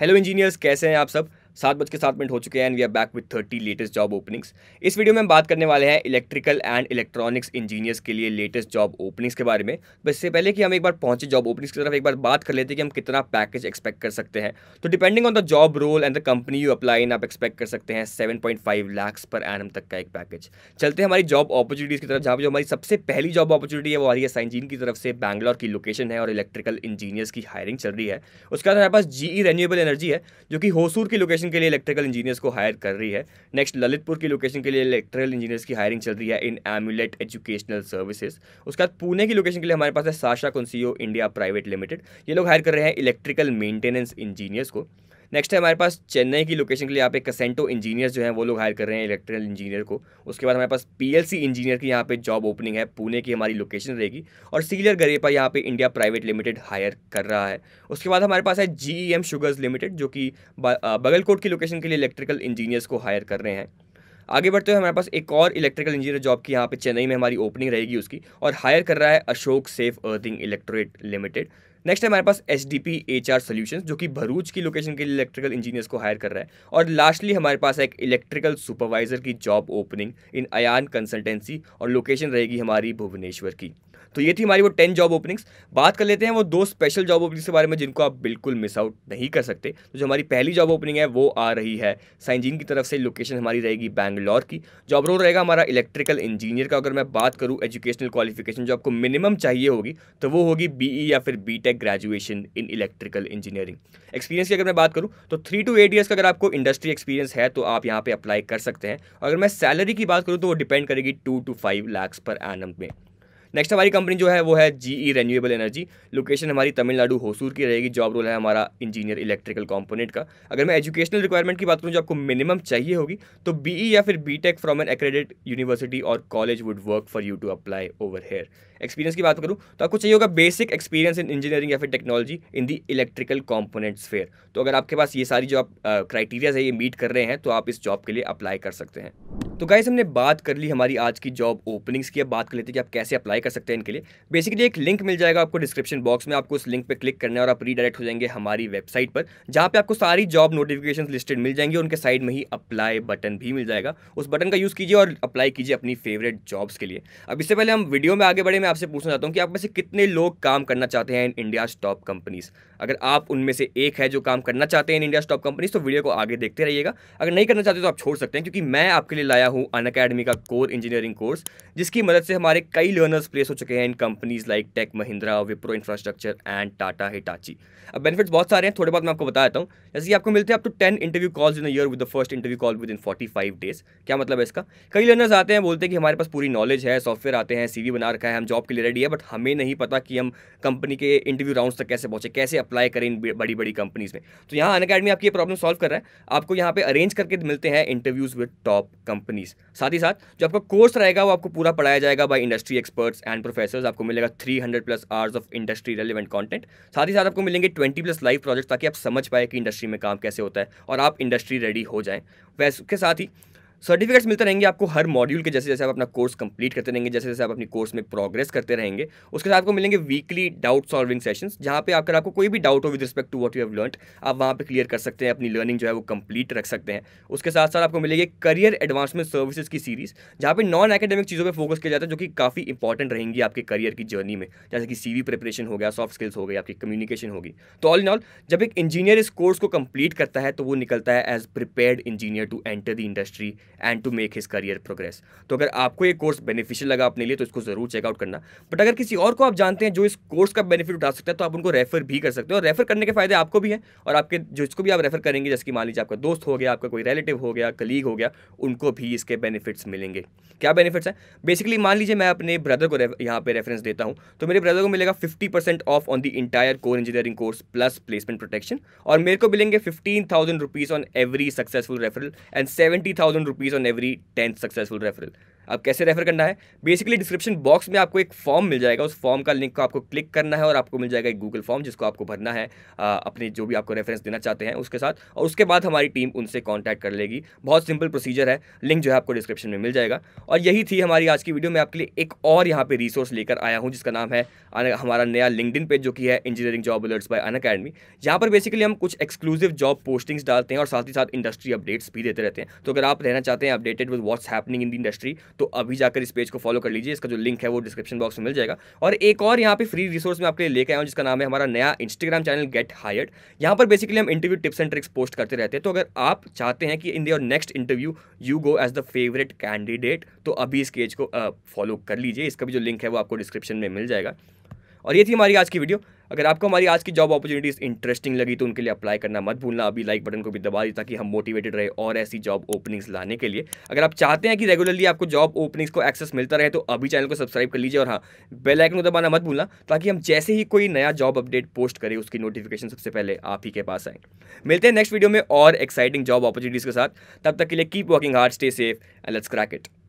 Hello engineers कैसे हैं आप सब सात बज के सात मिनट हो चुके हैं and we are back with thirty latest job openings इस वीडियो में हम बात करने वाले हैं इलेक्ट्रिकल एंड इलेक्ट्रॉनिक्स इंजीनियर्स के लिए लेटेस्ट जॉब ओपनिंग्स के बारे में बस इससे पहले कि हम एक बार पहुंचे जॉब ओपनिंग्स की तरफ एक बार बात कर लेते हैं कि हम कितना पैकेज एक्सपेक्ट कर सकते हैं तो depending on the job role and the company you apply in आप एक्सपेक्ट कर सकते हैं सेवन पॉइंट फाइव लैक्स पर एन तक का एक पैकेज चलते हैं हमारी जॉब अपॉर्चुनिटीज़ की तरफ जहाँ पर जो हमारी सबसे पहली जॉब अपॉर्चुनिटी है वो आ रही है साइंजीन की तरफ से बैंगलोर की लोकेशन है और इलेक्ट्रिकल इंजीनियर्स की हायरिंग चल रही है उसके बाद हमारे पास ई रिन्यूएबल एनर्जी है जो कि होसूर की लोकेशन लोकेशन के लिए इलेक्ट्रिकल इंजीनियर्स को हायर कर रही है नेक्स्ट ललितपुर की लोकेशन के लिए इलेक्ट्रिकल इंजीनियर्स की हायरिंग चल रही है इन एम्यूलेट एजुकेशनल सर्विसेज उसके बाद पुणे की लोकेशन के लिए हमारे पास है साशा कुंसीओ इंडिया प्राइवेट लिमिटेड ये लोग हायर कर रहे हैं इलेक्ट्रिकल मेंटेनेंस इंजीनियर्स को नेक्स्ट है हमारे पास चेन्नई की लोकेशन के लिए यहाँ पे कसेंटो इंजीनियर जो है वो लोग हायर कर रहे हैं इलेक्ट्रिकल इंजीनियर को उसके बाद हमारे पास पीएलसी इंजीनियर की यहाँ पे जॉब ओपनिंग है पुणे की हमारी लोकेशन रहेगी और सीलियर गरीपा यहाँ पे इंडिया प्राइवेट लिमिटेड हायर कर रहा है उसके बाद हमारे पास है जी शुगर्स लिमिटेड जो कि बगलकोट की लोकेशन के लिए इलेक्ट्रिकल इंजीनियर्स को हायर कर रहे हैं आगे बढ़ते हुए हमारे पास एक और इलेक्ट्रिकल इंजीनियर जॉब की यहाँ पे चेन्नई में हमारी ओपनिंग रहेगी उसकी और हायर कर रहा है Ashok safe earthing electrode limited next है हमारे पास H D P H R solution जो कि भरूच की लोकेशन के लिए इलेक्ट्रिकल इंजीनियर्स को हायर कर रहा है और लास्टली हमारे पास एक इलेक्ट्रिकल सुपरवाइजर की job opening in Ayaan consultancy और लोकेशन रहेगी हमारी भुवनेश्वर की तो ये थी हमारी वो टेन जॉब ओपनिंग्स बात कर लेते हैं वो दो स्पेशल जॉब ओपनिंग्स के बारे में जिनको आप बिल्कुल मिस आउट नहीं कर सकते तो जो हमारी पहली जॉब ओपनिंग है वो आ रही है साइंजीन की तरफ से लोकेशन हमारी रहेगी बैंगलोर की जॉब रोल रहेगा हमारा इलेक्ट्रिकल इंजीनियर का अगर मैं बात करूँ एजुकेशनल क्वालिफिकेशन जो आपको मिनिमम चाहिए होगी तो वो होगी बी e या फिर B graduation in electrical engineering experience की अगर मैं बात करूँ तो थ्री टू एट ईयर्स का अगर आपको इंडस्ट्री एक्सपीरियंस है तो आप यहाँ पर अप्लाई कर सकते हैं अगर मैं सैलरी की बात करूँ तो वो डिपेंड करेगी to to five lakhs per annum में नेक्स्ट हमारी कंपनी जो है वो है G E renewable energy location हमारी तमिलनाडु होसूर की रहेगी जॉब रोल है हमारा इंजीनियर इलेक्ट्रिकल कंपोनेंट का अगर मैं एजुकेशनल रिक्वायरमेंट की बात करूँ जो आपको मिनिमम चाहिए होगी तो ई e या फिर B tech from an accredit university और college would work for you to apply over here experience की बात करूँ तो आपको चाहिए होगा बेसिक एक्सपीरियंस इन इंजीनियरिंग या फिर technology in the electrical components fair तो अगर आपके पास ये सारी जो आप क्राइटेरियाज है ये मीट कर रहे हैं तो आप इस जॉब के लिए अप्लाई कर सकते हैं तो गाइस हमने बात कर ली हमारी आज की जॉब ओपनिंग्स की अब बात कर लेते हैं कि आप कैसे अप्लाई कर सकते हैं इनके लिए बेसिकली एक लिंक मिल जाएगा आपको डिस्क्रिप्शन बॉक्स में आपको उस लिंक पर क्लिक करना है और आप रीडायरेक्ट हो जाएंगे हमारी वेबसाइट पर जहाँ पर आपको सारी जॉब नोटिफिकेशन लिस्टेड मिल जाएंगी उनके साइड में ही अप्लाई बटन भी मिल जाएगा उस बटन का यूज़ कीजिए और अप्लाई कीजिए अपनी फेवरेट जॉब्स के लिए अब इससे पहले हम वीडियो में आगे बढ़े मैं आपसे पूछना चाहता हूँ कि आप में से कितने लोग काम करना चाहते हैं इन इंडिया टॉप कंपनीज़ अगर आप उनमें से एक है जो काम करना चाहते हैं इन इंडिया टॉप कंपनीज़ तो वीडियो को आगे देखते रहिएगा अगर नहीं करना चाहते तो आप छोड़ सकते हैं क्योंकि मैं आपके लिए लाया हूँ अन अकेडमी का कोर इंजीनियरिंग कोर्स जिसकी मदद से हमारे कई लर्नर्स प्लेस हो चुके हैं in companies like Tech Mahindra Wipro infrastructure and Tata Hitachi अब बेनिफिट्स बहुत सारे हैं थोड़े बहुत मैं आपको बताता हूँ जैसे कि आपको मिलते हैं आप two ten interview calls in year with the first interview call within forty five days क्या मतलब है इसका कई लर्नर्स आते हैं बोलते हैं कि हमारे पास पूरी नॉलेज है सॉफ्टवेयर आते हैं सी बना रखा है हम जॉब के लिए रेडी है बट हमें नहीं पता कि हम कंपनी के इंटरव्यू राउंड तक कैसे पहुंचे कैसे अप्लाई करें इन बड़ी बड़ी कंपनीज में तो यहाँ अन आपकी प्रॉब्लम सॉल्व कर रहा है आपको यहाँ पे अरेंज करके मिलते हैं interviews with top company companies साथ ही साथ जो आपका कोर्स रहेगा वो आपको पूरा पढ़ाया जाएगा by industry experts and professors आपको मिलेगा 300 plus hours of industry relevant content साथ ही साथ आपको मिलेंगे 20 प्लस लाइव प्रोजेक्ट ताकि आप समझ पाए कि इंडस्ट्री में काम कैसे होता है और आप इंडस्ट्री रेडी हो जाए वैसे के साथ ही सर्टिफिकेट्स मिलते रहेंगे आपको हर मॉड्यूल के जैसे जैसे आप अपना कोर्स कंप्लीट करते रहेंगे जैसे जैसे आप अपनी कोर्स में प्रोग्रेस करते रहेंगे उसके साथ आपको मिलेंगे वीकली डाउट सॉल्विंग सेशंस जहाँ पे आकर आपको कोई भी डाउट हो with respect to what you have learn आप वहाँ पर क्लियर कर सकते हैं अपनी लर्निंग जो है वो कंप्लीट रख सकते हैं उसके साथ साथ आपको मिलेगी करियर एडवांसमेंट सर्विसेज की सीरीज जहाँ पर नॉन एकेडमिक चीज़ों पर फोकस किया जाता है जो कि काफ़ी इंपॉर्टेंट रहेंगी आपके करियर की जर्नी में जैसे कि सी प्रिपरेशन हो गया सॉफ्ट स्किल्स हो गई आपकी कम्युनिकेशन होगी तो ऑल इन ऑल जब एक इंजीनियर इस कोर्स को कंप्लीट करता है तो वो निकलता है as prepared engineer to enter the industry and to make his career progress तो अगर आपको ये कोर्स बेनिफिशियल लगा अपने लिए तो इसको ज़रूर चेकआउट करना बट अगर किसी और को आप जानते हैं जो इस कोर्स का बेनिफिट उठा सकता है तो आप उनको रेफर भी कर सकते हो और रेफर करने के फायदे आपको भी हैं और आपके जो इसको भी आप रेफर करेंगे जैसे कि मान लीजिए आपका दोस्त हो गया आपका कोई रिलेटिव हो गया कलीग हो गया उनको भी इसके बेनिफिट्स मिलेंगे क्या बेनिफिट्स हैं बेसिकली मान लीजिए मैं अपने ब्रदर को यहाँ पर रेफरेंस देता हूँ तो मेरे ब्रदर को मिलेगा fifty percent off on the entire core engineering course plus placement protection और मेरे को मिलेंगे fifteen thousand rupees on every successful referral and seventy thousand rupees on every 10th successful referral. अब कैसे रेफर करना है बेसिकली डिस्क्रिप्शन बॉक्स में आपको एक फॉर्म मिल जाएगा उस फॉर्म का लिंक को आपको क्लिक करना है और आपको मिल जाएगा एक गूगल फॉर्म जिसको आपको भरना है आ, अपने जो भी आपको रेफरेंस देना चाहते हैं उसके साथ और उसके बाद हमारी टीम उनसे कॉन्टैक्ट कर लेगी बहुत सिंपल प्रोसीजर है लिंक जो है आपको डिस्क्रिप्शन में मिल जाएगा और यही थी हमारी आज की वीडियो में आपके लिए एक और यहाँ पर रिसोर्स लेकर आया हूँ जिसका नाम है हमारा नया लिंकड पेज जो कि है engineering job alerts by Unacademy यहाँ पर बेसिकली हम कुछ एक्सक्लूसिव जॉब पोस्टिंग्स डालते हैं और साथ ही साथ इंडस्ट्री अपडेट्स भी देते रहते हैं तो अगर आप रहना चाहते हैं updated with what's happening in the industry तो अभी जाकर इस पेज को फॉलो कर लीजिए इसका जो लिंक है वो डिस्क्रिप्शन बॉक्स में मिल जाएगा और एक और यहाँ पे फ्री रिसोर्स में आपके लिए लेके आया हूँ जिसका नाम है हमारा नया इंस्टाग्राम चैनल गेट हायर्ड यहाँ पर बेसिकली हम interview tips and tricks post करते रहते हैं तो अगर आप चाहते हैं कि in their next interview you go as the favourite candidate तो अभी इस पेज को फॉलो कर लीजिए इसका भी जो लिंक है वो आपको डिस्क्रिप्शन में मिल जाएगा और ये थी हमारी आज की वीडियो अगर आपको हमारी आज की जॉब अपॉर्चुनिटीज़ इंटरेस्टिंग लगी तो उनके लिए अप्लाई करना मत भूलना अभी लाइक बटन को भी दबा दी ताकि हम मोटिवेटेड रहे और ऐसी जॉब ओपनिंग्स लाने के लिए अगर आप चाहते हैं कि रेगुलरली आपको जॉब ओपनिंग्स को एक्सेस मिलता रहे तो अभी चैनल को सब्सक्राइब कर लीजिए और हाँ बेलाइकन को दबाना मत भूलना ताकि हम जैसे ही कोई नया जॉब अपडेट पोस्ट करें उसकी नोटिफिकेशन सबसे पहले आप ही के पास आए मिलते हैं नेक्स्ट वीडियो में और एक्साइटिंग जॉब अपॉर्चुनिटीज़ के साथ तब तक के लिए keep working hard stay safe and let's crack it